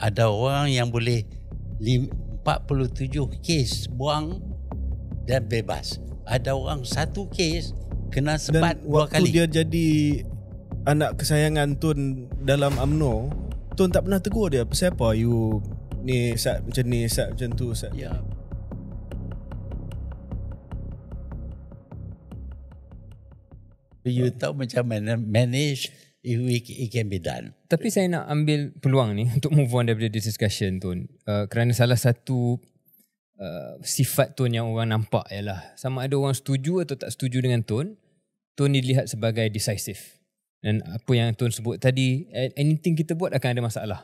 ada orang yang boleh 47 kes buang dan bebas. Ada orang satu kes kena sebat dan dua waktu Dia jadi anak kesayangan Tun dalam UMNO. Tun tak pernah tegur dia. Siapa you ni sat macam ni, sat macam tu, sat. Ya. You oh. tahu macam mana manage it, we, it can be done. Tapi saya nak ambil peluang ni untuk move on daripada discussion tu. Uh, kerana salah satu uh, sifat tone yang orang nampak ialah sama ada orang setuju atau tak setuju dengan tone, tone dilihat sebagai decisive. Dan apa yang tone sebut tadi, anything kita buat akan ada masalah.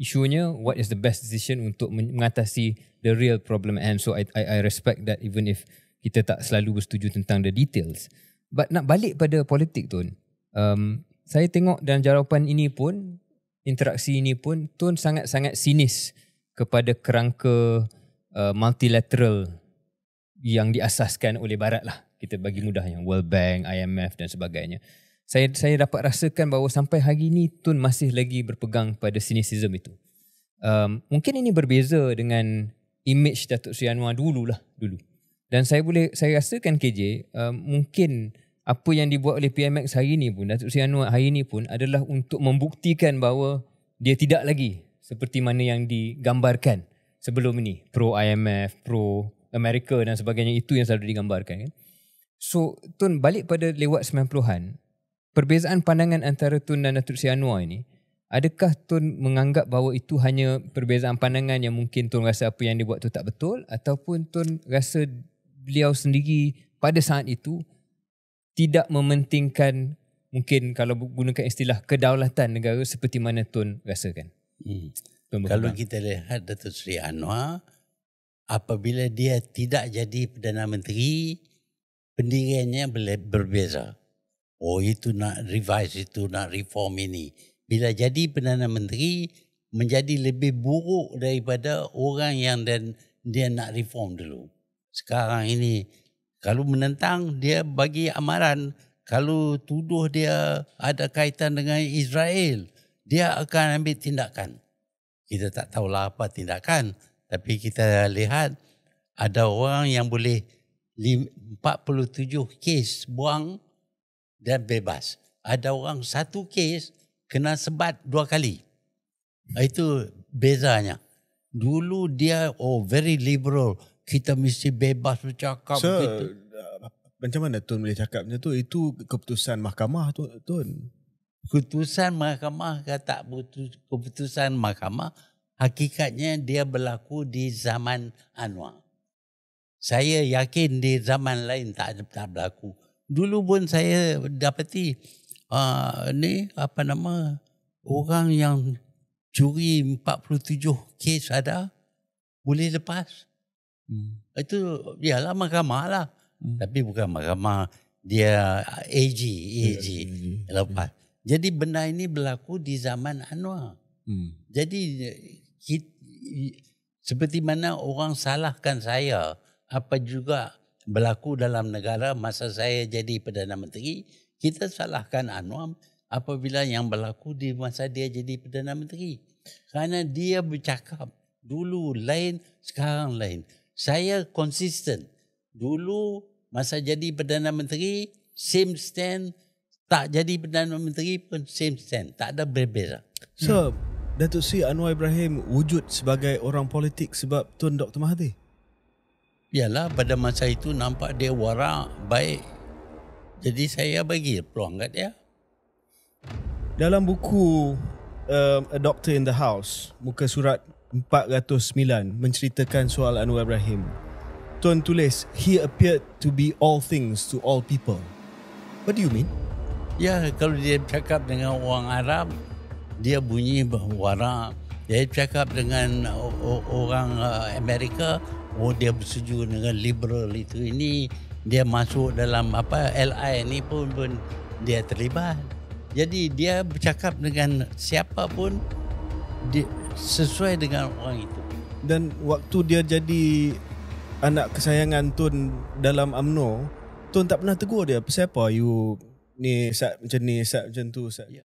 Isunya, what is the best decision untuk mengatasi the real problem and so I, I, I respect that even if kita tak selalu bersetuju tentang the details. But nak balik pada politik tu, um, saya tengok dalam jawapan ini pun interaksi ini pun Tun sangat-sangat sinis kepada kerangka uh, multilateral yang diasaskan oleh barat lah kita bagi mudah yang World Bank, IMF dan sebagainya. Saya saya dapat rasakan bahawa sampai hari ini Tun masih lagi berpegang pada cynicism itu. Um, mungkin ini berbeza dengan image Datuk Sri Anwar dulu lah dulu. Dan saya boleh saya rasakan KJ um, mungkin apa yang dibuat oleh PMX hari ini pun, Datuk Seri Anwar hari ini pun adalah untuk membuktikan bahawa dia tidak lagi seperti mana yang digambarkan sebelum ini. Pro IMF, pro Amerika dan sebagainya itu yang selalu digambarkan. Kan? So, Tun balik pada lewat 90-an, perbezaan pandangan antara Tun dan Datuk Seri Anwar ini, adakah Tun menganggap bahawa itu hanya perbezaan pandangan yang mungkin Tun rasa apa yang dibuat itu tak betul ataupun Tun rasa beliau sendiri pada saat itu tidak mementingkan mungkin kalau gunakan istilah kedaulatan negara seperti mana Tun rasakan. Hmm. Tun kalau kita lihat Datuk Seri Anwar, apabila dia tidak jadi Perdana Menteri, pendiriannya berbeza. Oh itu nak revise itu, nak reform ini. Bila jadi Perdana Menteri, menjadi lebih buruk daripada orang yang dan dia nak reform dulu. Sekarang ini kalau menentang dia bagi amaran, kalau tuduh dia ada kaitan dengan Israel, dia akan ambil tindakan. Kita tak tahulah apa tindakan, tapi kita lihat ada orang yang boleh 47 kes buang dan bebas. Ada orang satu kes kena sebat dua kali. Itu bezanya. Dulu dia oh very liberal, kita mesti bebas bercakap so, begitu. Uh, macam mana Tun boleh cakap macam tu? Itu keputusan mahkamah tu, Tun. Keputusan mahkamah ke tak keputusan mahkamah, hakikatnya dia berlaku di zaman Anwar. Saya yakin di zaman lain tak, tak berlaku. Dulu pun saya dapati uh, ni apa nama orang yang curi 47 kes ada boleh lepas. Hmm. Itu biarlah mahkamah lah. Hmm. Tapi bukan mahkamah dia AG, AG. E yeah, lepas. Yeah. Jadi benda ini berlaku di zaman Anwar. Hmm. Jadi seperti mana orang salahkan saya apa juga berlaku dalam negara masa saya jadi Perdana Menteri, kita salahkan Anwar apabila yang berlaku di masa dia jadi Perdana Menteri. Kerana dia bercakap dulu lain, sekarang lain saya konsisten. Dulu masa jadi Perdana Menteri, same stand. Tak jadi Perdana Menteri pun same stand. Tak ada berbeza. So, Datuk Sri Anwar Ibrahim wujud sebagai orang politik sebab Tuan Dr. Mahathir? Yalah, pada masa itu nampak dia warak, baik. Jadi saya bagi peluang kat dia. Dalam buku um, A Doctor in the House, muka surat 409 menceritakan soal Anwar Ibrahim. Tuan tulis, he appeared to be all things to all people. What do you mean? Ya, kalau dia bercakap dengan orang Arab, dia bunyi berwara. Dia bercakap dengan orang uh, Amerika, oh dia bersetuju dengan liberal itu ini. Dia masuk dalam apa LI ini pun, pun dia terlibat. Jadi dia bercakap dengan siapa pun, dia, sesuai dengan orang itu. Dan waktu dia jadi anak kesayangan Tun dalam Amno Tun tak pernah tegur dia, siapa you ni, sat macam ni, sat macam tu, sat. Ya.